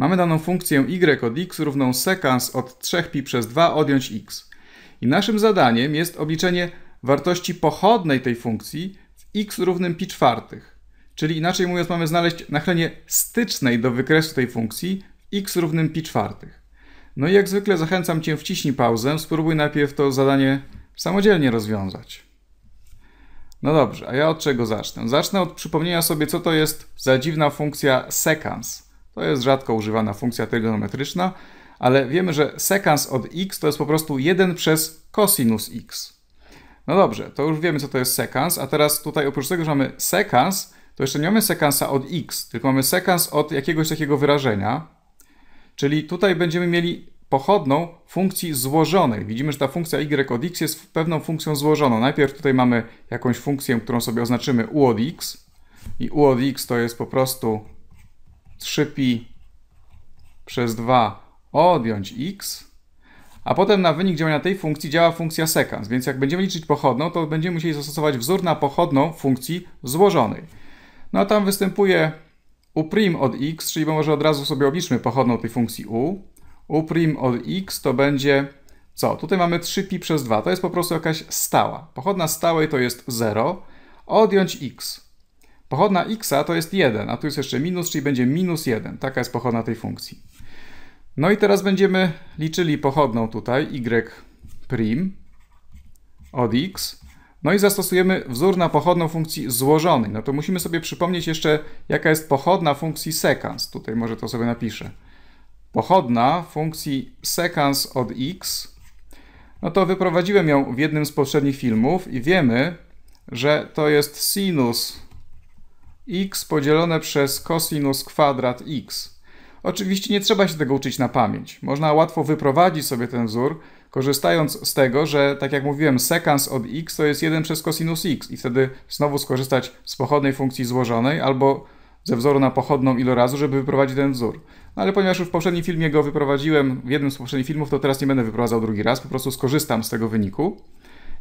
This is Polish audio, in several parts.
Mamy daną funkcję y od x równą sekans od 3pi przez 2 odjąć x. I naszym zadaniem jest obliczenie wartości pochodnej tej funkcji w x równym pi czwartych. Czyli inaczej mówiąc mamy znaleźć nachylenie stycznej do wykresu tej funkcji w x równym pi czwartych. No i jak zwykle zachęcam Cię wciśnij pauzę, spróbuj najpierw to zadanie samodzielnie rozwiązać. No dobrze, a ja od czego zacznę? Zacznę od przypomnienia sobie co to jest za dziwna funkcja sekans. To jest rzadko używana funkcja trygonometryczna, ale wiemy, że sekans od x to jest po prostu 1 przez cosinus x. No dobrze, to już wiemy, co to jest sekans, a teraz tutaj oprócz tego, że mamy sekans, to jeszcze nie mamy sekansa od x, tylko mamy sekans od jakiegoś takiego wyrażenia, czyli tutaj będziemy mieli pochodną funkcji złożonej. Widzimy, że ta funkcja y od x jest pewną funkcją złożoną. Najpierw tutaj mamy jakąś funkcję, którą sobie oznaczymy u od x i u od x to jest po prostu 3pi przez 2 odjąć x, a potem na wynik działania tej funkcji działa funkcja sekans. Więc jak będziemy liczyć pochodną, to będziemy musieli zastosować wzór na pochodną funkcji złożonej. No a tam występuje u' od x, czyli może od razu sobie obliczmy pochodną tej funkcji u. u' od x to będzie co? Tutaj mamy 3pi przez 2. To jest po prostu jakaś stała. Pochodna stałej to jest 0. Odjąć x. Pochodna x to jest 1, a tu jest jeszcze minus, czyli będzie minus 1. Taka jest pochodna tej funkcji. No i teraz będziemy liczyli pochodną tutaj y od x. No i zastosujemy wzór na pochodną funkcji złożonej. No to musimy sobie przypomnieć jeszcze, jaka jest pochodna funkcji sekans. Tutaj może to sobie napiszę. Pochodna funkcji sekans od x. No to wyprowadziłem ją w jednym z poprzednich filmów i wiemy, że to jest sinus x podzielone przez cosinus kwadrat x. Oczywiście nie trzeba się tego uczyć na pamięć. Można łatwo wyprowadzić sobie ten wzór, korzystając z tego, że tak jak mówiłem, sekans od x to jest 1 przez cosinus x i wtedy znowu skorzystać z pochodnej funkcji złożonej albo ze wzoru na pochodną ilorazu, żeby wyprowadzić ten wzór. No ale ponieważ już w poprzednim filmie go wyprowadziłem, w jednym z poprzednich filmów, to teraz nie będę wyprowadzał drugi raz, po prostu skorzystam z tego wyniku.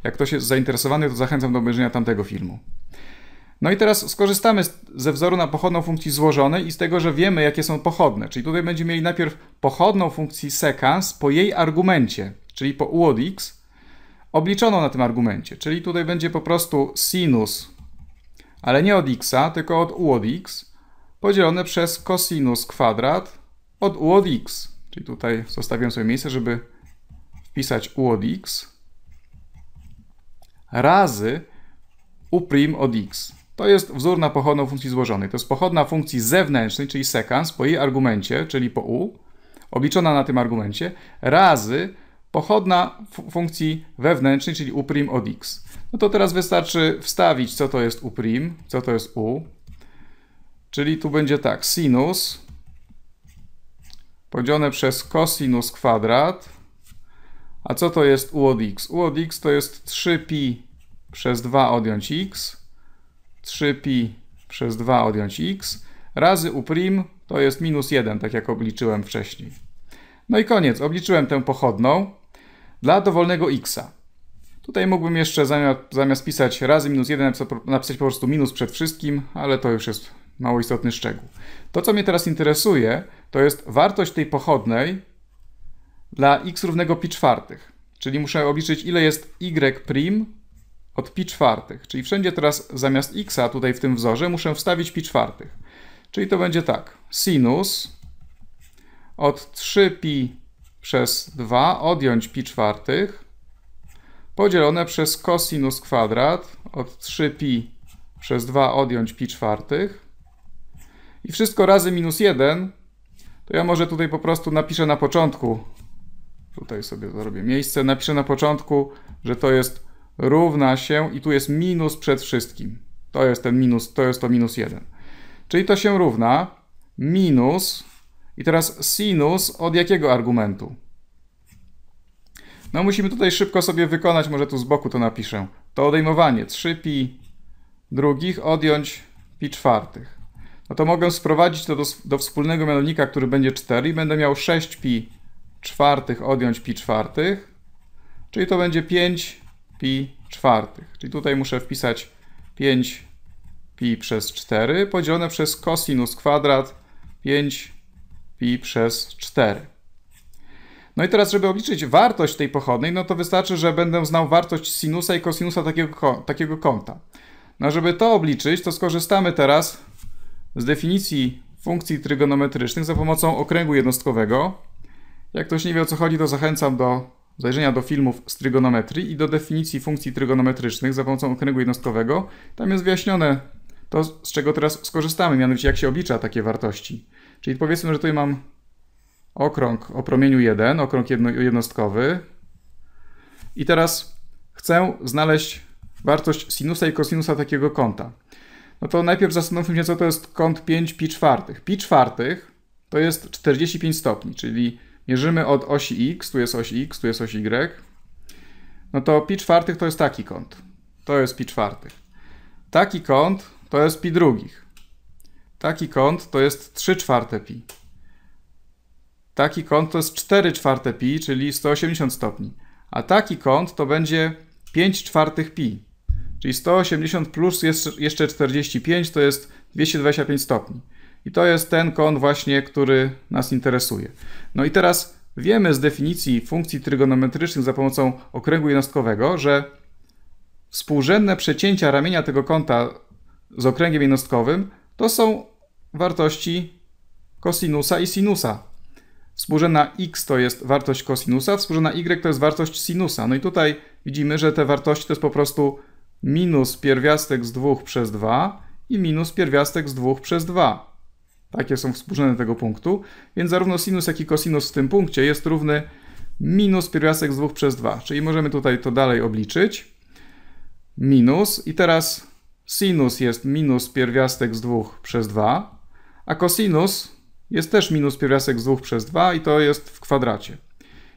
Jak ktoś jest zainteresowany, to zachęcam do obejrzenia tamtego filmu. No i teraz skorzystamy ze wzoru na pochodną funkcji złożonej i z tego, że wiemy, jakie są pochodne. Czyli tutaj będziemy mieli najpierw pochodną funkcji sekans po jej argumencie, czyli po u od x, obliczoną na tym argumencie. Czyli tutaj będzie po prostu sinus, ale nie od x, tylko od u od x, podzielone przez cosinus kwadrat od u od x. Czyli tutaj zostawiam sobie miejsce, żeby wpisać u od x razy u' od x to jest wzór na pochodną funkcji złożonej. To jest pochodna funkcji zewnętrznej, czyli sekans, po jej argumencie, czyli po u, obliczona na tym argumencie, razy pochodna funkcji wewnętrznej, czyli u' od x. No to teraz wystarczy wstawić, co to jest u', co to jest u. Czyli tu będzie tak, sinus podzielone przez cosinus kwadrat. A co to jest u od x? u od x to jest 3pi przez 2 odjąć x 3pi przez 2 odjąć x razy u prim to jest minus 1, tak jak obliczyłem wcześniej. No i koniec, obliczyłem tę pochodną dla dowolnego x'a. Tutaj mógłbym jeszcze zamiast, zamiast, pisać razy minus 1 napisać po prostu minus przed wszystkim, ale to już jest mało istotny szczegół. To, co mnie teraz interesuje, to jest wartość tej pochodnej dla x równego pi czwartych. Czyli muszę obliczyć, ile jest y' od pi czwartych. Czyli wszędzie teraz zamiast x, tutaj w tym wzorze, muszę wstawić pi czwartych. Czyli to będzie tak. Sinus od 3pi przez 2 odjąć pi czwartych podzielone przez cosinus kwadrat od 3pi przez 2 odjąć pi czwartych i wszystko razy minus 1 to ja może tutaj po prostu napiszę na początku tutaj sobie zrobię miejsce, napiszę na początku, że to jest równa się, i tu jest minus przed wszystkim. To jest ten minus, to jest to minus 1. Czyli to się równa minus, i teraz sinus od jakiego argumentu? No musimy tutaj szybko sobie wykonać, może tu z boku to napiszę. To odejmowanie 3pi drugich odjąć pi czwartych. No to mogę sprowadzić to do, do wspólnego mianownika, który będzie 4 i będę miał 6pi czwartych odjąć pi czwartych, czyli to będzie 5 pi czwartych. Czyli tutaj muszę wpisać 5 pi przez 4 podzielone przez cosinus kwadrat 5 pi przez 4. No i teraz, żeby obliczyć wartość tej pochodnej, no to wystarczy, że będę znał wartość sinusa i kosinusa takiego, takiego kąta. No żeby to obliczyć, to skorzystamy teraz z definicji funkcji trygonometrycznych za pomocą okręgu jednostkowego. Jak ktoś nie wie o co chodzi, to zachęcam do zajrzenia do filmów z trygonometrii i do definicji funkcji trygonometrycznych za pomocą okręgu jednostkowego, tam jest wyjaśnione to, z czego teraz skorzystamy, mianowicie jak się oblicza takie wartości. Czyli powiedzmy, że tutaj mam okrąg o promieniu 1, okrąg jedno, jednostkowy i teraz chcę znaleźć wartość sinusa i kosinusa takiego kąta. No to najpierw zastanówmy się, co to jest kąt 5 pi czwartych. Pi czwartych to jest 45 stopni, czyli mierzymy od osi x, tu jest oś x, tu jest oś y, no to pi czwartych to jest taki kąt. To jest pi czwartych. Taki kąt to jest pi drugich. Taki kąt to jest 3 czwarte pi. Taki kąt to jest 4 czwarte pi, czyli 180 stopni. A taki kąt to będzie 5 czwartych pi. Czyli 180 plus jeszcze 45 to jest 225 stopni. I to jest ten kąt właśnie, który nas interesuje. No i teraz wiemy z definicji funkcji trygonometrycznych za pomocą okręgu jednostkowego, że współrzędne przecięcia ramienia tego kąta z okręgiem jednostkowym to są wartości kosinusa i sinusa. Współrzędna x to jest wartość kosinusa, współrzędna y to jest wartość sinusa. No i tutaj widzimy, że te wartości to jest po prostu minus pierwiastek z 2 przez 2 i minus pierwiastek z 2 przez 2. Takie są współrzędne tego punktu, więc zarówno sinus, jak i kosinus w tym punkcie jest równy minus pierwiastek z 2 przez 2, czyli możemy tutaj to dalej obliczyć. Minus i teraz sinus jest minus pierwiastek z 2 przez 2, a kosinus jest też minus pierwiastek z 2 przez 2 i to jest w kwadracie.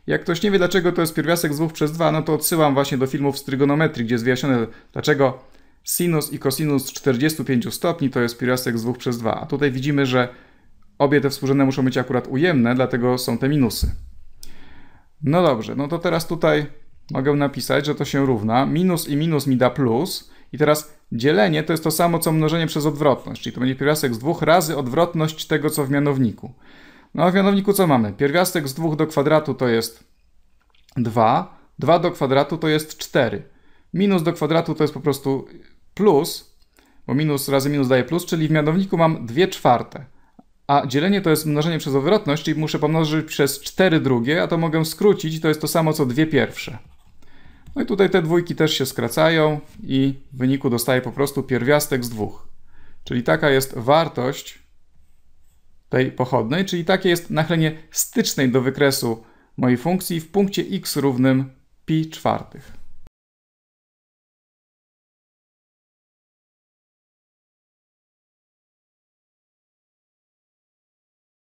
Jak ktoś nie wie, dlaczego to jest pierwiastek z 2 przez 2, no to odsyłam właśnie do filmów z trygonometrii, gdzie jest wyjaśnione, dlaczego sinus i kosinus 45 stopni to jest pierwiastek z 2 przez 2. A tutaj widzimy, że obie te współrzędne muszą być akurat ujemne, dlatego są te minusy. No dobrze, no to teraz tutaj mogę napisać, że to się równa. Minus i minus mi da plus. I teraz dzielenie to jest to samo, co mnożenie przez odwrotność. Czyli to będzie pierwiastek z 2 razy odwrotność tego, co w mianowniku. No a w mianowniku co mamy? Pierwiastek z 2 do kwadratu to jest 2. 2 do kwadratu to jest 4. Minus do kwadratu to jest po prostu plus, bo minus razy minus daje plus, czyli w mianowniku mam 2 czwarte. A dzielenie to jest mnożenie przez odwrotność, czyli muszę pomnożyć przez 4 drugie, a to mogę skrócić, to jest to samo co 2 pierwsze. No i tutaj te dwójki też się skracają i w wyniku dostaję po prostu pierwiastek z dwóch. Czyli taka jest wartość tej pochodnej, czyli takie jest nachylenie stycznej do wykresu mojej funkcji w punkcie x równym pi czwartych.